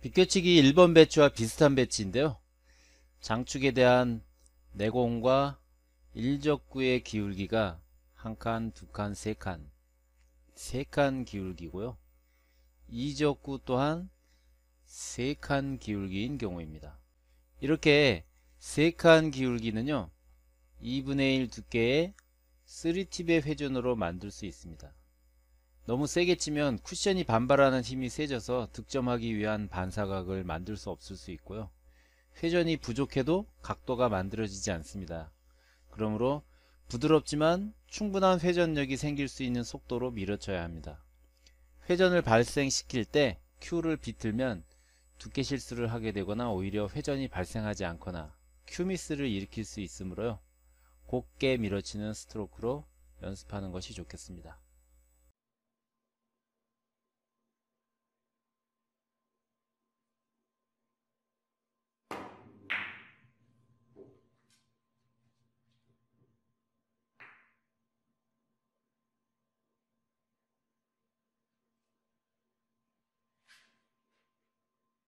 비껴치기 1번 배치와 비슷한 배치인데요. 장축에 대한 내공과 일적구의 기울기가 한 칸, 두 칸, 세 칸, 세 칸 기울기고요. 이적구 또한 세 칸 기울기인 경우입니다. 이렇게 세 칸 기울기는요. 2분의 1 두께의 3팁의 회전으로 만들 수 있습니다. 너무 세게 치면 쿠션이 반발하는 힘이 세져서 득점하기 위한 반사각을 만들 수 없을 수 있고요. 회전이 부족해도 각도가 만들어지지 않습니다. 그러므로 부드럽지만 충분한 회전력이 생길 수 있는 속도로 밀어쳐야 합니다. 회전을 발생시킬 때큐를 비틀면 두께 실수를 하게 되거나 오히려 회전이 발생하지 않거나 큐미스를 일으킬 수 있으므로요. 곱게 밀어치는 스트로크로 연습하는 것이 좋겠습니다.